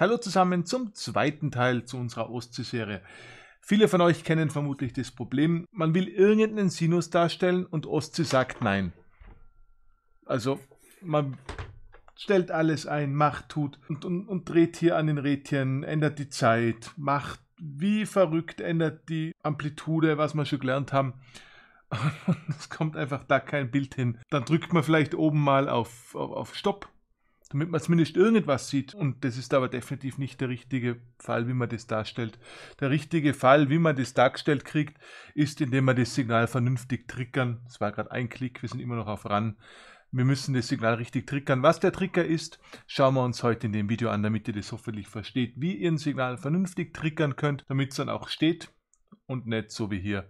Hallo zusammen zum zweiten Teil zu unserer Ostsee-Serie. Viele von euch kennen vermutlich das Problem, man will irgendeinen Sinus darstellen und Ostsee sagt nein. Also man stellt alles ein, macht, tut und, und, und dreht hier an den Rädchen, ändert die Zeit, macht wie verrückt, ändert die Amplitude, was wir schon gelernt haben. Und es kommt einfach da kein Bild hin. Dann drückt man vielleicht oben mal auf, auf, auf Stopp damit man zumindest irgendwas sieht. Und das ist aber definitiv nicht der richtige Fall, wie man das darstellt. Der richtige Fall, wie man das dargestellt kriegt, ist, indem man das Signal vernünftig triggern. Es war gerade ein Klick, wir sind immer noch auf RAN. Wir müssen das Signal richtig triggern. Was der Trigger ist, schauen wir uns heute in dem Video an, damit ihr das hoffentlich versteht, wie ihr ein Signal vernünftig triggern könnt, damit es dann auch steht und nicht so wie hier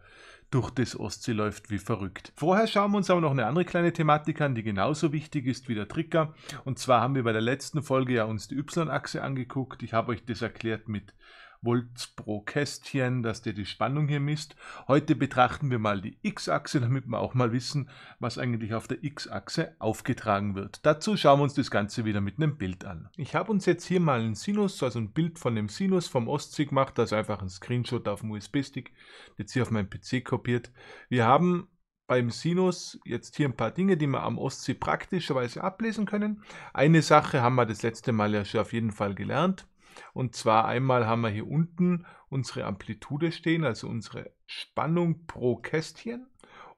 durch das Ostsee läuft wie verrückt. Vorher schauen wir uns aber noch eine andere kleine Thematik an, die genauso wichtig ist wie der Tricker. Und zwar haben wir bei der letzten Folge ja uns die Y-Achse angeguckt. Ich habe euch das erklärt mit Volts pro Kästchen, dass der die Spannung hier misst. Heute betrachten wir mal die X-Achse, damit wir auch mal wissen, was eigentlich auf der X-Achse aufgetragen wird. Dazu schauen wir uns das Ganze wieder mit einem Bild an. Ich habe uns jetzt hier mal ein Sinus, also ein Bild von dem Sinus vom Ostsee gemacht, also einfach ein Screenshot auf dem USB-Stick, jetzt hier auf meinem PC kopiert. Wir haben beim Sinus jetzt hier ein paar Dinge, die wir am Ostsee praktischerweise ablesen können. Eine Sache haben wir das letzte Mal ja schon auf jeden Fall gelernt. Und zwar einmal haben wir hier unten unsere Amplitude stehen, also unsere Spannung pro Kästchen.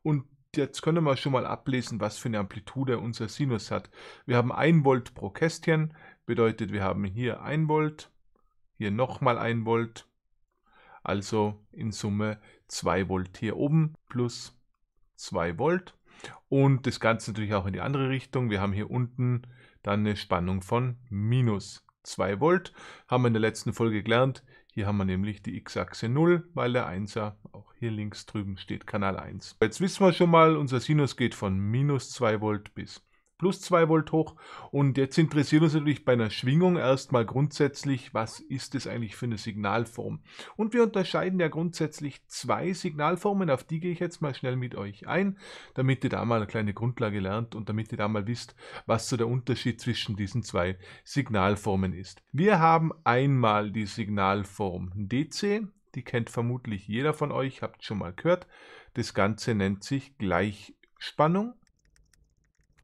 Und jetzt können wir schon mal ablesen, was für eine Amplitude unser Sinus hat. Wir haben 1 Volt pro Kästchen, bedeutet wir haben hier 1 Volt, hier nochmal 1 Volt, also in Summe 2 Volt hier oben plus 2 Volt. Und das Ganze natürlich auch in die andere Richtung. Wir haben hier unten dann eine Spannung von minus 2 Volt. Haben wir in der letzten Folge gelernt. Hier haben wir nämlich die x-Achse 0, weil der 1er auch hier links drüben steht Kanal 1. Jetzt wissen wir schon mal, unser Sinus geht von minus 2 Volt bis plus 2 Volt hoch. Und jetzt interessieren uns natürlich bei einer Schwingung erstmal grundsätzlich, was ist es eigentlich für eine Signalform. Und wir unterscheiden ja grundsätzlich zwei Signalformen, auf die gehe ich jetzt mal schnell mit euch ein, damit ihr da mal eine kleine Grundlage lernt und damit ihr da mal wisst, was so der Unterschied zwischen diesen zwei Signalformen ist. Wir haben einmal die Signalform DC, die kennt vermutlich jeder von euch, habt schon mal gehört. Das Ganze nennt sich Gleichspannung.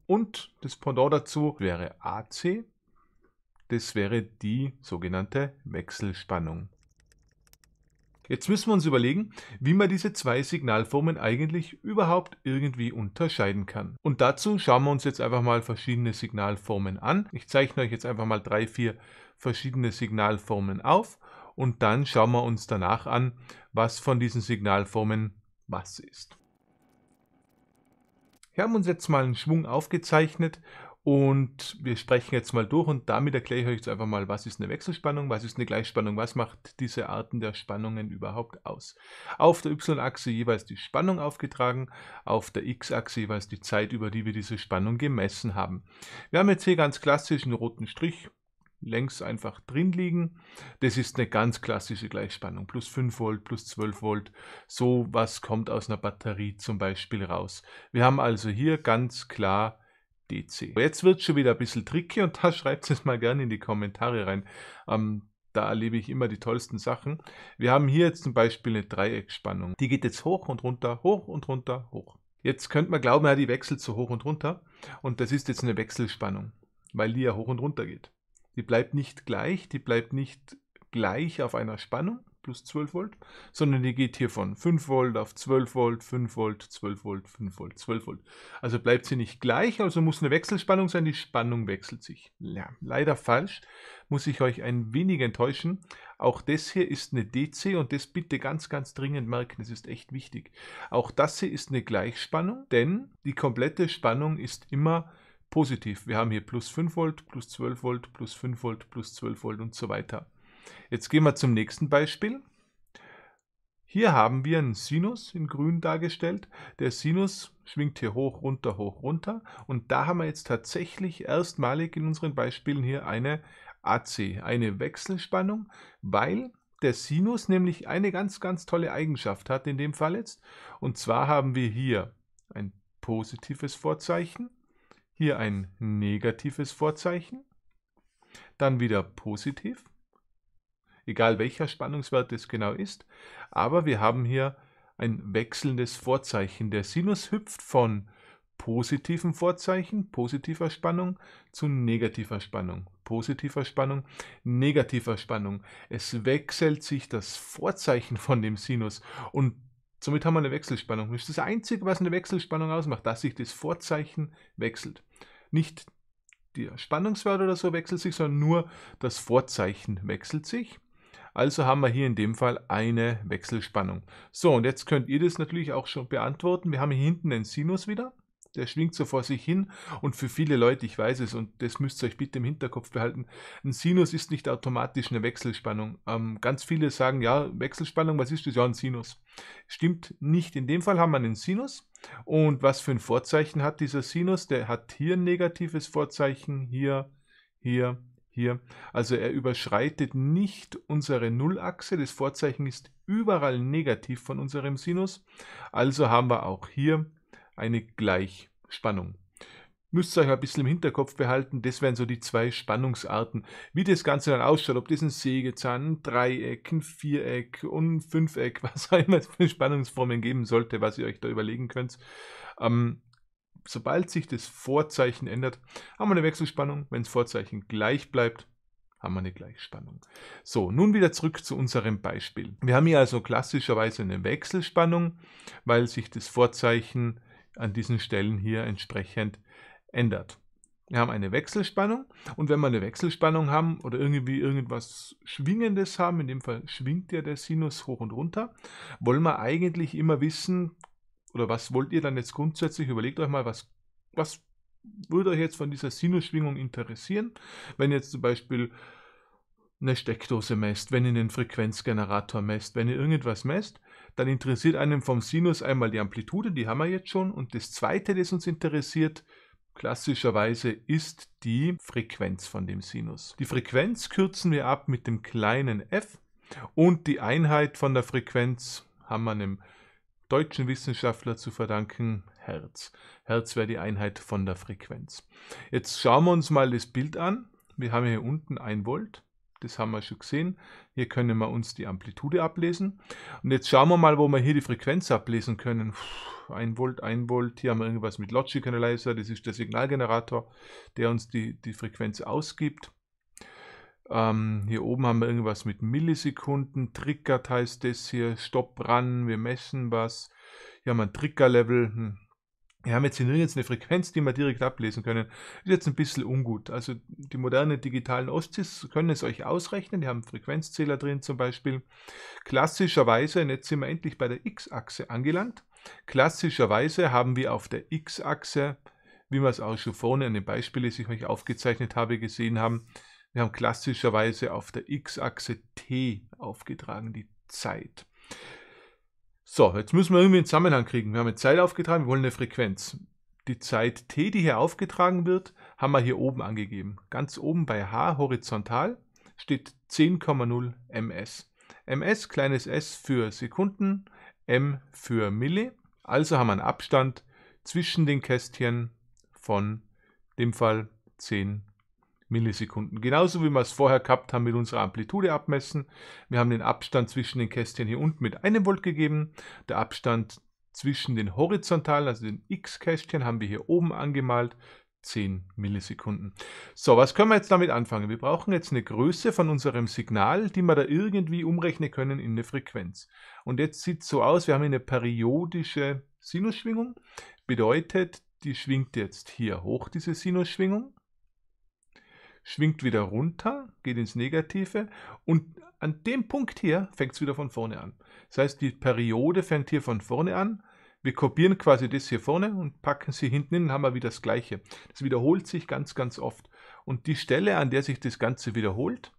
Und das Pendant dazu wäre AC. Das wäre die sogenannte Wechselspannung. Jetzt müssen wir uns überlegen, wie man diese zwei Signalformen eigentlich überhaupt irgendwie unterscheiden kann. Und dazu schauen wir uns jetzt einfach mal verschiedene Signalformen an. Ich zeichne euch jetzt einfach mal drei, vier verschiedene Signalformen auf und dann schauen wir uns danach an, was von diesen Signalformen was ist. Wir haben uns jetzt mal einen Schwung aufgezeichnet und wir sprechen jetzt mal durch und damit erkläre ich euch jetzt einfach mal, was ist eine Wechselspannung, was ist eine Gleichspannung, was macht diese Arten der Spannungen überhaupt aus. Auf der y-Achse jeweils die Spannung aufgetragen, auf der x-Achse jeweils die Zeit, über die wir diese Spannung gemessen haben. Wir haben jetzt hier ganz klassisch einen roten Strich, längs einfach drin liegen. Das ist eine ganz klassische Gleichspannung, plus 5 Volt, plus 12 Volt. So was kommt aus einer Batterie zum Beispiel raus. Wir haben also hier ganz klar DC. Jetzt wird schon wieder ein bisschen tricky und da schreibt es mal gerne in die Kommentare rein. Ähm, da erlebe ich immer die tollsten Sachen. Wir haben hier jetzt zum Beispiel eine Dreieckspannung. Die geht jetzt hoch und runter, hoch und runter, hoch. Jetzt könnte man glauben, ja, die wechselt so hoch und runter. Und das ist jetzt eine Wechselspannung, weil die ja hoch und runter geht. Die bleibt nicht gleich, die bleibt nicht gleich auf einer Spannung, plus 12 Volt, sondern die geht hier von 5 Volt auf 12 Volt, 5 Volt, 12 Volt, 5 Volt, 12 Volt. Also bleibt sie nicht gleich, also muss eine Wechselspannung sein, die Spannung wechselt sich. Ja, leider falsch, muss ich euch ein wenig enttäuschen. Auch das hier ist eine DC und das bitte ganz, ganz dringend merken, das ist echt wichtig. Auch das hier ist eine Gleichspannung, denn die komplette Spannung ist immer positiv. Wir haben hier plus 5 Volt, plus 12 Volt, plus 5 Volt, plus 12 Volt und so weiter. Jetzt gehen wir zum nächsten Beispiel. Hier haben wir einen Sinus in grün dargestellt. Der Sinus schwingt hier hoch, runter, hoch, runter. Und da haben wir jetzt tatsächlich erstmalig in unseren Beispielen hier eine AC, eine Wechselspannung, weil der Sinus nämlich eine ganz, ganz tolle Eigenschaft hat in dem Fall jetzt. Und zwar haben wir hier ein positives Vorzeichen hier ein negatives Vorzeichen, dann wieder positiv, egal welcher Spannungswert es genau ist, aber wir haben hier ein wechselndes Vorzeichen. Der Sinus hüpft von positiven Vorzeichen, positiver Spannung, zu negativer Spannung, positiver Spannung, negativer Spannung. Es wechselt sich das Vorzeichen von dem Sinus und Somit haben wir eine Wechselspannung. Das ist das Einzige, was eine Wechselspannung ausmacht, dass sich das Vorzeichen wechselt. Nicht der Spannungswert oder so wechselt sich, sondern nur das Vorzeichen wechselt sich. Also haben wir hier in dem Fall eine Wechselspannung. So, und jetzt könnt ihr das natürlich auch schon beantworten. Wir haben hier hinten den Sinus wieder der schwingt so vor sich hin und für viele Leute, ich weiß es und das müsst ihr euch bitte im Hinterkopf behalten, ein Sinus ist nicht automatisch eine Wechselspannung. Ähm, ganz viele sagen, ja, Wechselspannung, was ist das? Ja, ein Sinus. Stimmt nicht, in dem Fall haben wir einen Sinus und was für ein Vorzeichen hat dieser Sinus? Der hat hier ein negatives Vorzeichen, hier, hier, hier. Also er überschreitet nicht unsere Nullachse, das Vorzeichen ist überall negativ von unserem Sinus, also haben wir auch hier eine Gleichspannung. Müsst ihr euch ein bisschen im Hinterkopf behalten, das wären so die zwei Spannungsarten. Wie das Ganze dann ausschaut, ob das ein Sägezahn, ein Dreieck, ein Viereck und ein Fünfeck, was auch immer es für Spannungsformen geben sollte, was ihr euch da überlegen könnt. Ähm, sobald sich das Vorzeichen ändert, haben wir eine Wechselspannung. Wenn das Vorzeichen gleich bleibt, haben wir eine Gleichspannung. So, nun wieder zurück zu unserem Beispiel. Wir haben hier also klassischerweise eine Wechselspannung, weil sich das Vorzeichen an diesen Stellen hier entsprechend ändert. Wir haben eine Wechselspannung und wenn wir eine Wechselspannung haben oder irgendwie irgendwas Schwingendes haben, in dem Fall schwingt ja der Sinus hoch und runter, wollen wir eigentlich immer wissen, oder was wollt ihr dann jetzt grundsätzlich, überlegt euch mal, was, was würde euch jetzt von dieser Sinusschwingung interessieren, wenn ihr jetzt zum Beispiel eine Steckdose messt, wenn ihr den Frequenzgenerator messt, wenn ihr irgendwas messt, dann interessiert einem vom Sinus einmal die Amplitude, die haben wir jetzt schon. Und das Zweite, das uns interessiert, klassischerweise ist die Frequenz von dem Sinus. Die Frequenz kürzen wir ab mit dem kleinen f und die Einheit von der Frequenz haben wir einem deutschen Wissenschaftler zu verdanken, Herz. Herz wäre die Einheit von der Frequenz. Jetzt schauen wir uns mal das Bild an. Wir haben hier unten 1 Volt das haben wir schon gesehen. Hier können wir uns die Amplitude ablesen. Und jetzt schauen wir mal, wo wir hier die Frequenz ablesen können. 1 Volt, 1 Volt. Hier haben wir irgendwas mit Logic Analyzer. Das ist der Signalgenerator, der uns die, die Frequenz ausgibt. Ähm, hier oben haben wir irgendwas mit Millisekunden. Triggert heißt das hier. Stopp, ran. Wir messen was. Hier haben wir ein Trigger-Level. Hm. Wir haben jetzt hier nirgends eine Frequenz, die wir direkt ablesen können. Ist jetzt ein bisschen ungut. Also die modernen digitalen OSCIs können es euch ausrechnen. Die haben Frequenzzähler drin zum Beispiel. Klassischerweise, jetzt sind wir endlich bei der X-Achse angelangt. Klassischerweise haben wir auf der X-Achse, wie wir es auch schon vorne an den Beispielen, die ich euch aufgezeichnet habe, gesehen haben, wir haben klassischerweise auf der X-Achse T aufgetragen, die Zeit. So, jetzt müssen wir irgendwie einen Zusammenhang kriegen. Wir haben eine Zeit aufgetragen, wir wollen eine Frequenz. Die Zeit t, die hier aufgetragen wird, haben wir hier oben angegeben. Ganz oben bei h horizontal steht 10,0 ms. ms, kleines s für Sekunden, m für Mille. Also haben wir einen Abstand zwischen den Kästchen von dem Fall 10 Millisekunden. Genauso wie wir es vorher gehabt haben mit unserer Amplitude abmessen. Wir haben den Abstand zwischen den Kästchen hier unten mit einem Volt gegeben. Der Abstand zwischen den horizontalen, also den X-Kästchen, haben wir hier oben angemalt. 10 Millisekunden. So, was können wir jetzt damit anfangen? Wir brauchen jetzt eine Größe von unserem Signal, die wir da irgendwie umrechnen können in eine Frequenz. Und jetzt sieht es so aus, wir haben eine periodische Sinusschwingung. Bedeutet, die schwingt jetzt hier hoch, diese Sinusschwingung schwingt wieder runter, geht ins Negative und an dem Punkt hier fängt es wieder von vorne an. Das heißt, die Periode fängt hier von vorne an. Wir kopieren quasi das hier vorne und packen sie hinten hin und haben wir wieder das Gleiche. Das wiederholt sich ganz, ganz oft. Und die Stelle, an der sich das Ganze wiederholt,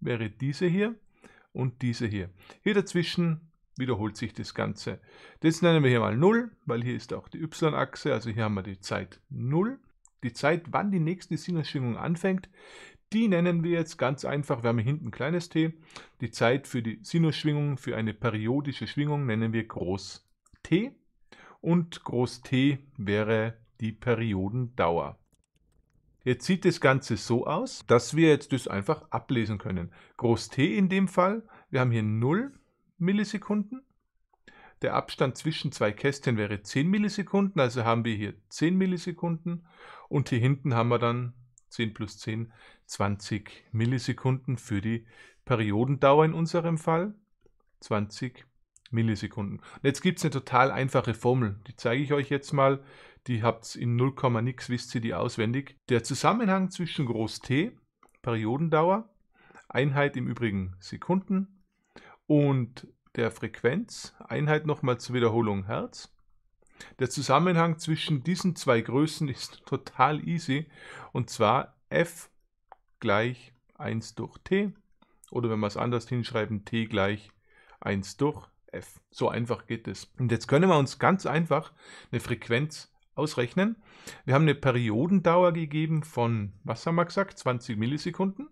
wäre diese hier und diese hier. Hier dazwischen wiederholt sich das Ganze. Das nennen wir hier mal 0, weil hier ist auch die y-Achse, also hier haben wir die Zeit 0. Die Zeit, wann die nächste Sinusschwingung anfängt, die nennen wir jetzt ganz einfach, wir haben hier hinten ein kleines t, die Zeit für die Sinusschwingung, für eine periodische Schwingung nennen wir groß T und groß T wäre die Periodendauer. Jetzt sieht das Ganze so aus, dass wir jetzt das einfach ablesen können. Groß T in dem Fall, wir haben hier 0 Millisekunden der Abstand zwischen zwei Kästchen wäre 10 Millisekunden, also haben wir hier 10 Millisekunden und hier hinten haben wir dann 10 plus 10, 20 Millisekunden für die Periodendauer in unserem Fall. 20 Millisekunden. Und jetzt gibt es eine total einfache Formel, die zeige ich euch jetzt mal. Die habt ihr in 0, nix, wisst ihr die auswendig. Der Zusammenhang zwischen Groß T, Periodendauer, Einheit im Übrigen Sekunden und der Frequenz, Einheit nochmal zur Wiederholung Hertz. Der Zusammenhang zwischen diesen zwei Größen ist total easy und zwar f gleich 1 durch t oder wenn wir es anders hinschreiben, t gleich 1 durch f. So einfach geht es. Und jetzt können wir uns ganz einfach eine Frequenz ausrechnen. Wir haben eine Periodendauer gegeben von, was haben wir gesagt, 20 Millisekunden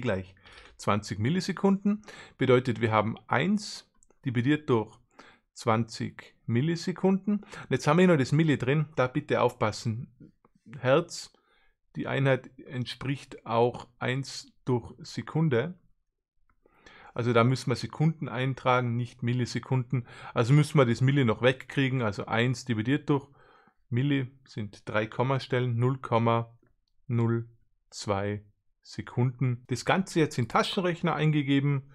gleich 20 Millisekunden. Bedeutet, wir haben 1 dividiert durch 20 Millisekunden. Und jetzt haben wir noch das Milli drin, da bitte aufpassen. Herz, die Einheit entspricht auch 1 durch Sekunde. Also da müssen wir Sekunden eintragen, nicht Millisekunden. Also müssen wir das Milli noch wegkriegen. Also 1 dividiert durch Milli sind 3 Kommastellen, 0,02 Sekunden. Das Ganze jetzt in Taschenrechner eingegeben.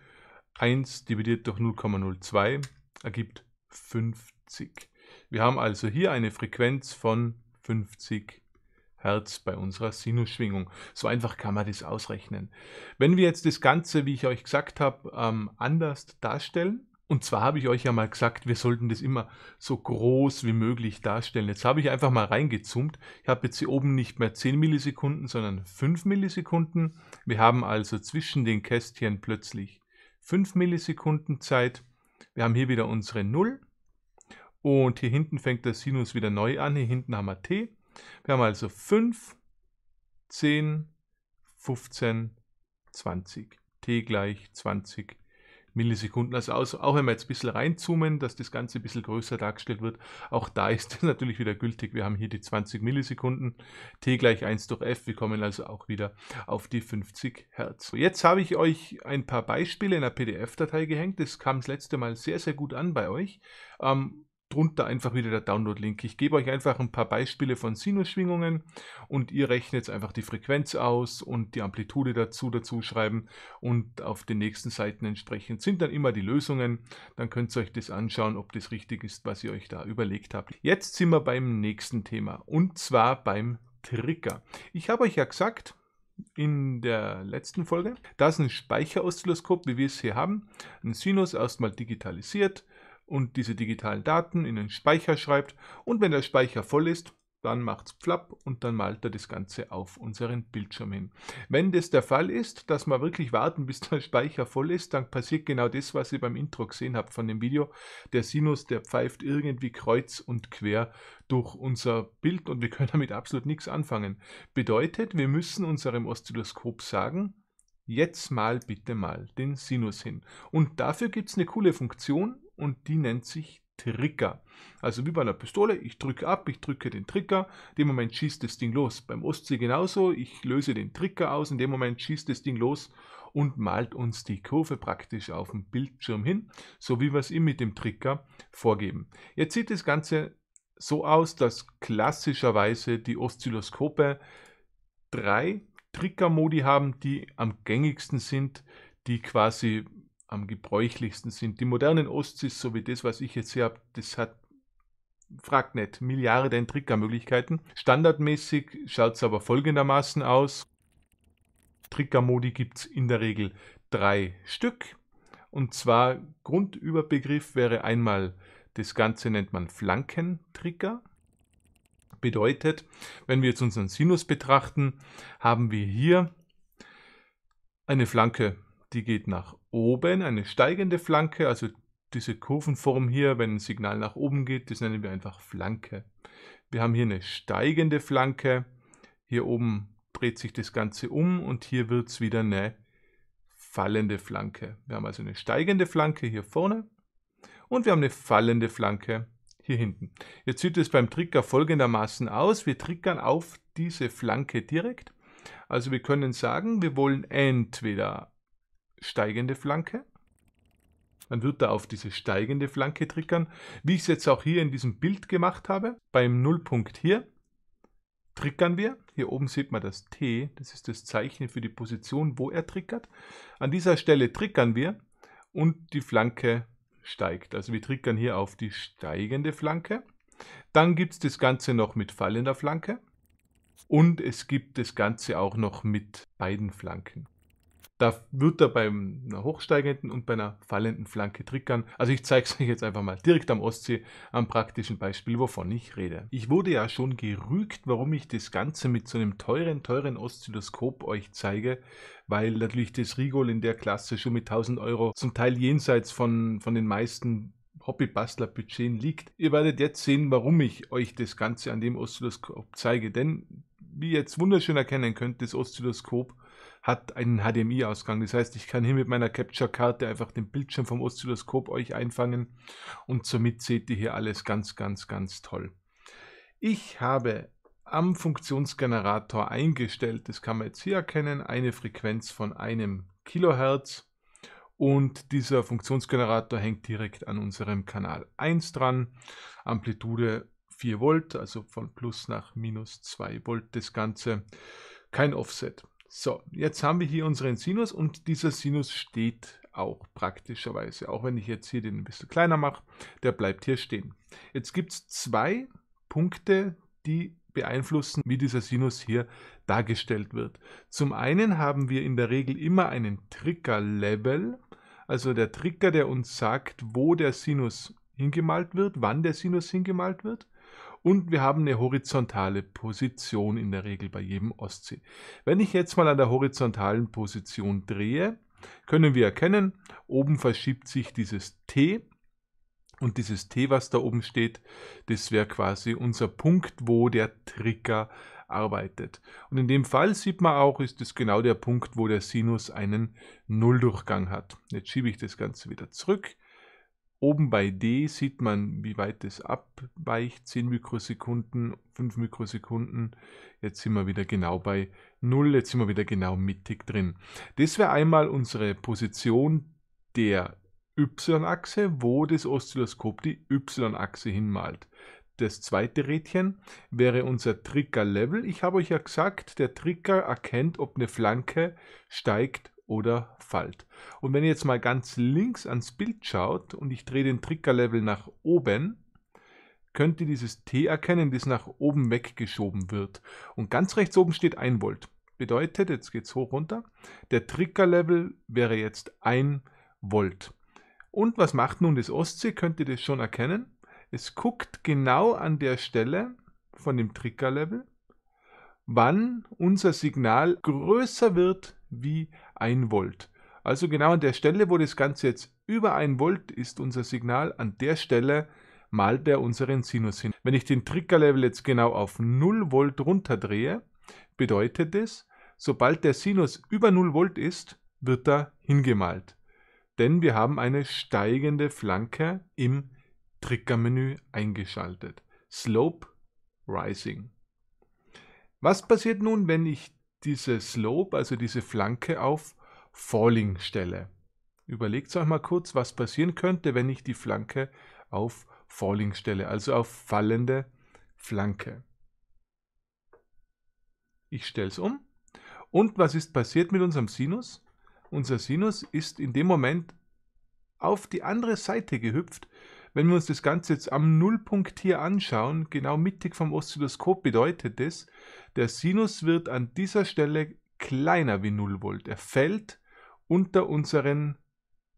1 dividiert durch 0,02 ergibt 50. Wir haben also hier eine Frequenz von 50 Hertz bei unserer Sinusschwingung. So einfach kann man das ausrechnen. Wenn wir jetzt das Ganze, wie ich euch gesagt habe, ähm, anders darstellen, und zwar habe ich euch ja mal gesagt, wir sollten das immer so groß wie möglich darstellen. Jetzt habe ich einfach mal reingezoomt. Ich habe jetzt hier oben nicht mehr 10 Millisekunden, sondern 5 Millisekunden. Wir haben also zwischen den Kästchen plötzlich 5 Millisekunden Zeit. Wir haben hier wieder unsere 0. Und hier hinten fängt der Sinus wieder neu an. Hier hinten haben wir t. Wir haben also 5, 10, 15, 20. t gleich 20 Millisekunden. Also auch wenn wir jetzt ein bisschen reinzoomen, dass das Ganze ein bisschen größer dargestellt wird, auch da ist das natürlich wieder gültig. Wir haben hier die 20 Millisekunden, t gleich 1 durch f. Wir kommen also auch wieder auf die 50 Hertz. Jetzt habe ich euch ein paar Beispiele in einer PDF-Datei gehängt. Das kam das letzte Mal sehr, sehr gut an bei euch. Ähm, drunter einfach wieder der Download-Link. Ich gebe euch einfach ein paar Beispiele von Sinusschwingungen und ihr rechnet einfach die Frequenz aus und die Amplitude dazu dazu schreiben und auf den nächsten Seiten entsprechend sind dann immer die Lösungen. Dann könnt ihr euch das anschauen, ob das richtig ist, was ihr euch da überlegt habt. Jetzt sind wir beim nächsten Thema und zwar beim Trigger. Ich habe euch ja gesagt, in der letzten Folge, dass ein Speicheroszilloskop, wie wir es hier haben, ein Sinus erstmal digitalisiert, und diese digitalen Daten in den Speicher schreibt. Und wenn der Speicher voll ist, dann macht es flapp und dann malt er das Ganze auf unseren Bildschirm hin. Wenn das der Fall ist, dass wir wirklich warten, bis der Speicher voll ist, dann passiert genau das, was ihr beim Intro gesehen habt von dem Video. Der Sinus, der pfeift irgendwie kreuz und quer durch unser Bild und wir können damit absolut nichts anfangen. Bedeutet, wir müssen unserem Oszilloskop sagen, jetzt mal bitte mal den Sinus hin. Und dafür gibt es eine coole Funktion, und die nennt sich Trigger. Also wie bei einer Pistole, ich drücke ab, ich drücke den Trigger, in dem Moment schießt das Ding los. Beim Ostsee genauso, ich löse den Trigger aus, in dem Moment schießt das Ding los und malt uns die Kurve praktisch auf dem Bildschirm hin, so wie wir es ihm mit dem Trigger vorgeben. Jetzt sieht das Ganze so aus, dass klassischerweise die Oszilloskope drei Trigger-Modi haben, die am gängigsten sind, die quasi am gebräuchlichsten sind. Die modernen Ostsees, so wie das, was ich jetzt hier habe, das hat, fragt nicht, Milliarden Triggermöglichkeiten. Standardmäßig schaut es aber folgendermaßen aus. Triggermodi gibt es in der Regel drei Stück. Und zwar Grundüberbegriff wäre einmal, das Ganze nennt man Flankentrigger. Bedeutet, wenn wir jetzt unseren Sinus betrachten, haben wir hier eine Flanke die geht nach oben, eine steigende Flanke, also diese Kurvenform hier, wenn ein Signal nach oben geht, das nennen wir einfach Flanke. Wir haben hier eine steigende Flanke, hier oben dreht sich das Ganze um und hier wird es wieder eine fallende Flanke. Wir haben also eine steigende Flanke hier vorne und wir haben eine fallende Flanke hier hinten. Jetzt sieht es beim Trigger folgendermaßen aus. Wir triggern auf diese Flanke direkt. Also wir können sagen, wir wollen entweder steigende Flanke. Dann wird er auf diese steigende Flanke triggern, wie ich es jetzt auch hier in diesem Bild gemacht habe. Beim Nullpunkt hier triggern wir. Hier oben sieht man das T, das ist das Zeichen für die Position, wo er triggert. An dieser Stelle triggern wir und die Flanke steigt. Also wir triggern hier auf die steigende Flanke. Dann gibt es das Ganze noch mit fallender Flanke. Und es gibt das Ganze auch noch mit beiden Flanken. Da wird er bei einer hochsteigenden und bei einer fallenden Flanke trickern. Also ich zeige es euch jetzt einfach mal direkt am Ostsee am praktischen Beispiel, wovon ich rede. Ich wurde ja schon gerügt, warum ich das Ganze mit so einem teuren, teuren Oszilloskop euch zeige, weil natürlich das Rigol in der Klasse schon mit 1000 Euro zum Teil jenseits von, von den meisten Hobbybastler-Budgeten liegt. Ihr werdet jetzt sehen, warum ich euch das Ganze an dem Oszilloskop zeige, denn wie ihr jetzt wunderschön erkennen könnt, das Oszilloskop hat einen HDMI-Ausgang. Das heißt, ich kann hier mit meiner Capture-Karte einfach den Bildschirm vom Oszilloskop euch einfangen und somit seht ihr hier alles ganz, ganz, ganz toll. Ich habe am Funktionsgenerator eingestellt, das kann man jetzt hier erkennen, eine Frequenz von einem Kilohertz und dieser Funktionsgenerator hängt direkt an unserem Kanal 1 dran. Amplitude 4 Volt, also von plus nach minus 2 Volt das Ganze. Kein Offset. So, jetzt haben wir hier unseren Sinus und dieser Sinus steht auch praktischerweise. Auch wenn ich jetzt hier den ein bisschen kleiner mache, der bleibt hier stehen. Jetzt gibt es zwei Punkte, die beeinflussen, wie dieser Sinus hier dargestellt wird. Zum einen haben wir in der Regel immer einen Trigger-Level, also der Trigger, der uns sagt, wo der Sinus hingemalt wird, wann der Sinus hingemalt wird und wir haben eine horizontale Position in der Regel bei jedem Ostsee. Wenn ich jetzt mal an der horizontalen Position drehe, können wir erkennen, oben verschiebt sich dieses T und dieses T, was da oben steht, das wäre quasi unser Punkt, wo der Trigger arbeitet. Und in dem Fall sieht man auch, ist es genau der Punkt, wo der Sinus einen Nulldurchgang hat. Jetzt schiebe ich das Ganze wieder zurück. Oben bei D sieht man, wie weit es abweicht, 10 Mikrosekunden, 5 Mikrosekunden. Jetzt sind wir wieder genau bei 0, jetzt sind wir wieder genau mittig drin. Das wäre einmal unsere Position der Y-Achse, wo das Oszilloskop die Y-Achse hinmalt. Das zweite Rädchen wäre unser Trigger-Level. Ich habe euch ja gesagt, der Trigger erkennt, ob eine Flanke steigt oder Falt. Und wenn ihr jetzt mal ganz links ans Bild schaut und ich drehe den Trigger-Level nach oben, könnt ihr dieses T erkennen, das nach oben weggeschoben wird. Und ganz rechts oben steht 1 Volt. Bedeutet, jetzt geht es hoch runter, der Trigger-Level wäre jetzt 1 Volt. Und was macht nun das Ostsee? Könnt ihr das schon erkennen? Es guckt genau an der Stelle von dem Trigger-Level, wann unser Signal größer wird wie 1 Volt. Also genau an der Stelle, wo das Ganze jetzt über 1 Volt ist, unser Signal, an der Stelle malt er unseren Sinus hin. Wenn ich den Triggerlevel jetzt genau auf 0 Volt runterdrehe, bedeutet es, sobald der Sinus über 0 Volt ist, wird er hingemalt. Denn wir haben eine steigende Flanke im Triggermenü eingeschaltet. Slope Rising. Was passiert nun, wenn ich diese Slope, also diese Flanke auf Falling stelle. Überlegt euch mal kurz, was passieren könnte, wenn ich die Flanke auf Falling stelle, also auf fallende Flanke. Ich stelle es um. Und was ist passiert mit unserem Sinus? Unser Sinus ist in dem Moment auf die andere Seite gehüpft wenn wir uns das Ganze jetzt am Nullpunkt hier anschauen, genau mittig vom Oszilloskop bedeutet das, der Sinus wird an dieser Stelle kleiner wie 0 Volt. Er fällt unter unseren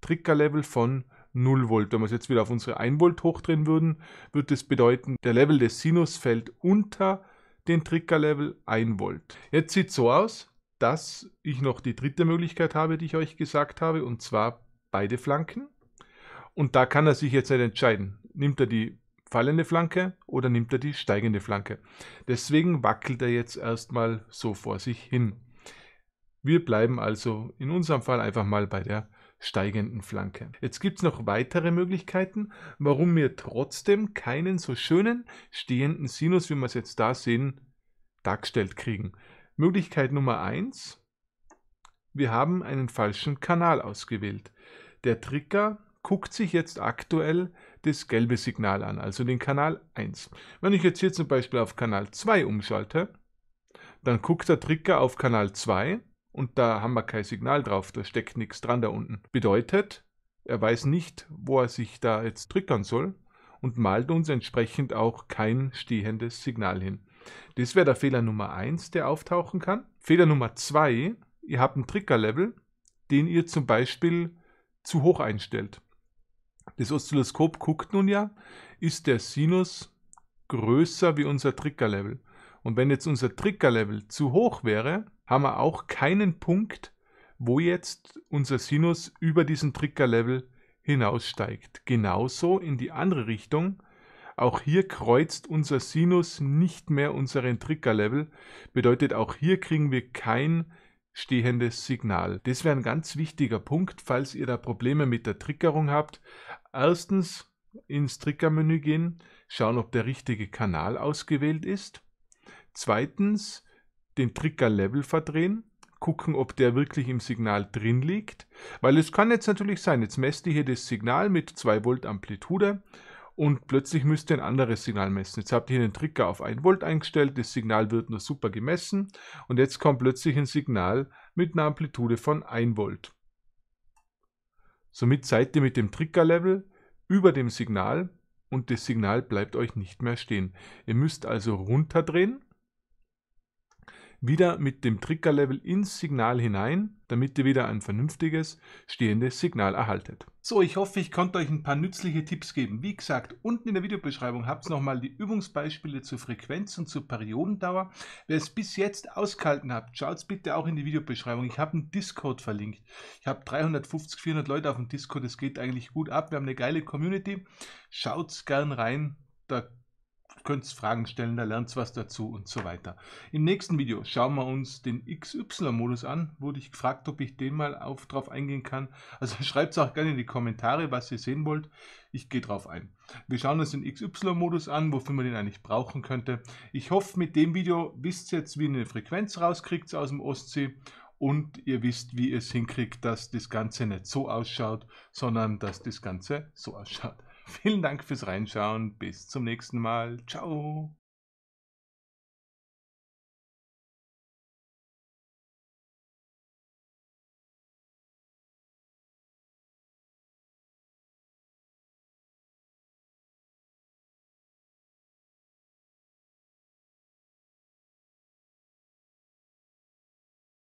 Triggerlevel von 0 Volt. Wenn wir es jetzt wieder auf unsere 1 Volt hochdrehen würden, würde das bedeuten, der Level des Sinus fällt unter den Triggerlevel 1 Volt. Jetzt sieht es so aus, dass ich noch die dritte Möglichkeit habe, die ich euch gesagt habe, und zwar beide Flanken. Und da kann er sich jetzt nicht entscheiden. Nimmt er die fallende Flanke oder nimmt er die steigende Flanke? Deswegen wackelt er jetzt erstmal so vor sich hin. Wir bleiben also in unserem Fall einfach mal bei der steigenden Flanke. Jetzt gibt es noch weitere Möglichkeiten, warum wir trotzdem keinen so schönen stehenden Sinus, wie wir es jetzt da sehen, dargestellt kriegen. Möglichkeit Nummer 1. Wir haben einen falschen Kanal ausgewählt. Der Trigger guckt sich jetzt aktuell das gelbe Signal an, also den Kanal 1. Wenn ich jetzt hier zum Beispiel auf Kanal 2 umschalte, dann guckt der Trigger auf Kanal 2 und da haben wir kein Signal drauf, da steckt nichts dran da unten. Bedeutet, er weiß nicht, wo er sich da jetzt triggern soll und malt uns entsprechend auch kein stehendes Signal hin. Das wäre der Fehler Nummer 1, der auftauchen kann. Fehler Nummer 2, ihr habt ein Trigger-Level, den ihr zum Beispiel zu hoch einstellt. Das Oszilloskop guckt nun ja, ist der Sinus größer wie unser Triggerlevel. Und wenn jetzt unser Triggerlevel zu hoch wäre, haben wir auch keinen Punkt, wo jetzt unser Sinus über diesen Triggerlevel hinaussteigt. Genauso in die andere Richtung. Auch hier kreuzt unser Sinus nicht mehr unseren Triggerlevel. Bedeutet, auch hier kriegen wir kein stehendes Signal. Das wäre ein ganz wichtiger Punkt, falls ihr da Probleme mit der Triggerung habt. Erstens ins Triggermenü gehen, schauen, ob der richtige Kanal ausgewählt ist. Zweitens den Trigger-Level verdrehen, gucken, ob der wirklich im Signal drin liegt, weil es kann jetzt natürlich sein, jetzt messt ihr hier das Signal mit 2 Volt Amplitude und plötzlich müsst ihr ein anderes Signal messen. Jetzt habt ihr hier den Trigger auf 1 Volt eingestellt, das Signal wird nur super gemessen und jetzt kommt plötzlich ein Signal mit einer Amplitude von 1 Volt. Somit seid ihr mit dem Trigger-Level über dem Signal und das Signal bleibt euch nicht mehr stehen. Ihr müsst also runterdrehen wieder mit dem Triggerlevel ins Signal hinein, damit ihr wieder ein vernünftiges stehendes Signal erhaltet. So, ich hoffe, ich konnte euch ein paar nützliche Tipps geben. Wie gesagt, unten in der Videobeschreibung habt ihr nochmal die Übungsbeispiele zur Frequenz und zur Periodendauer. Wer es bis jetzt ausgehalten hat, schaut es bitte auch in die Videobeschreibung. Ich habe einen Discord verlinkt. Ich habe 350, 400 Leute auf dem Discord. Es geht eigentlich gut ab. Wir haben eine geile Community. Schaut's gern rein. Da könnt Fragen stellen, da lernt was dazu und so weiter. Im nächsten Video schauen wir uns den XY-Modus an, wurde ich gefragt, ob ich den mal auf, drauf eingehen kann. Also schreibt es auch gerne in die Kommentare, was ihr sehen wollt. Ich gehe drauf ein. Wir schauen uns den XY-Modus an, wofür man den eigentlich brauchen könnte. Ich hoffe, mit dem Video wisst ihr jetzt, wie ihr eine Frequenz rauskriegt aus dem Ostsee und ihr wisst, wie ihr es hinkriegt, dass das Ganze nicht so ausschaut, sondern dass das Ganze so ausschaut. Vielen Dank fürs Reinschauen. Bis zum nächsten Mal. Ciao.